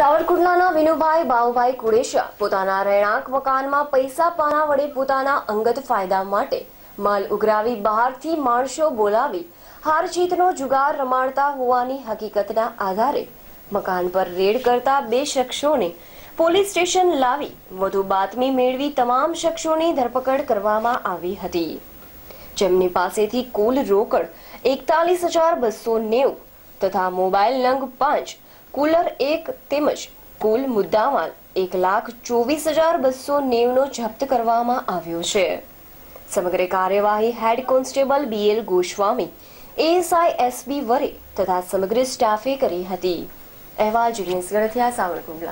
સાવરકુંડલાના વિનુભાઈ ભાવભાઈ કુડેશિયા પોતાના રહેણાંક મકાનમાં પૈસા પાના વડે પોતાના અંગત ફાયદા માટે માલ ઉઘરાવી બહારથી માણસો બોલાવી હારજીતનો જુગાર રમાડતા હોવાની હકીકતના આધારે મકાન પર રેડ કરતા બે શખ્સોને પોલીસ સ્ટેશન લાવી વધુ બાતમી મેળવી તમામ શખ્સોની ધરપકડ કરવામાં આવી હતી જેમની પાસેથી કુલ રોકડ એકતાલીસ હજાર બસો નેવું તથા મોબાઈલ નંગ પાંચ કુલર એક તેમજ કુલ મુદ્દામાલ એક લાખ ચોવીસ હજાર બસો નેવનો જપ્ત કરવામાં આવ્યો છે સમગ્ર કાર્યવાહી head constable BL Goswami ASI SB Vare તથા સમગ્ર સ્ટાફે કરી હતી અહેવાલ જીગ્નેશ ગળથિયા સાવરકુંડલા